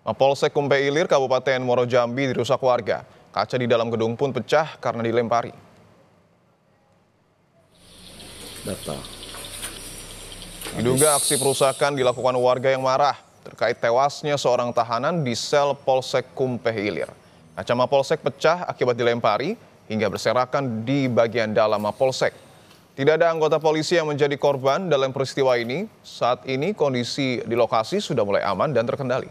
Mapolsek Kumpe Ilir, Kabupaten Moro Jambi dirusak warga. Kaca di dalam gedung pun pecah karena dilempari. Data. Diduga aksi perusakan dilakukan warga yang marah terkait tewasnya seorang tahanan di sel Polsek Kumpeh Ilir. Kaca Mapolsek pecah akibat dilempari hingga berserakan di bagian dalam Mapolsek. Tidak ada anggota polisi yang menjadi korban dalam peristiwa ini. Saat ini kondisi di lokasi sudah mulai aman dan terkendali.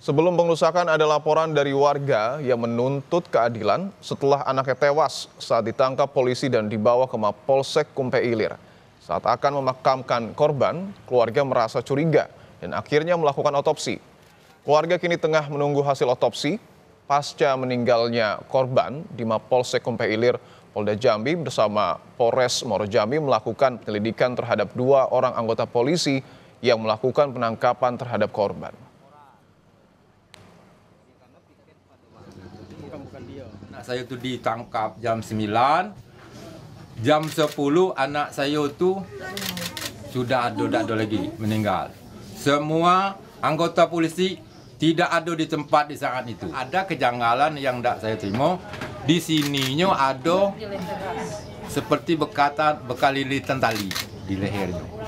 Sebelum pengrusakan ada laporan dari warga yang menuntut keadilan setelah anaknya tewas saat ditangkap polisi dan dibawa ke Mapolsek Kumpe Ilir. Saat akan memakamkan korban, keluarga merasa curiga dan akhirnya melakukan otopsi. Keluarga kini tengah menunggu hasil otopsi pasca meninggalnya korban di Mapolsek Kumpe Ilir. Polda Jambi bersama Polres Moro Jambi melakukan penyelidikan terhadap dua orang anggota polisi yang melakukan penangkapan terhadap korban. Anak saya tu ditangkap jam 9. Jam 10 anak saya tu sudah ada dah ada lagi meninggal. Semua anggota polis tidak ada di tempat di saat itu. Ada kejanggalan yang tak saya terima. Di sininya ada seperti bekatan bekali lilitan tali di lehernya.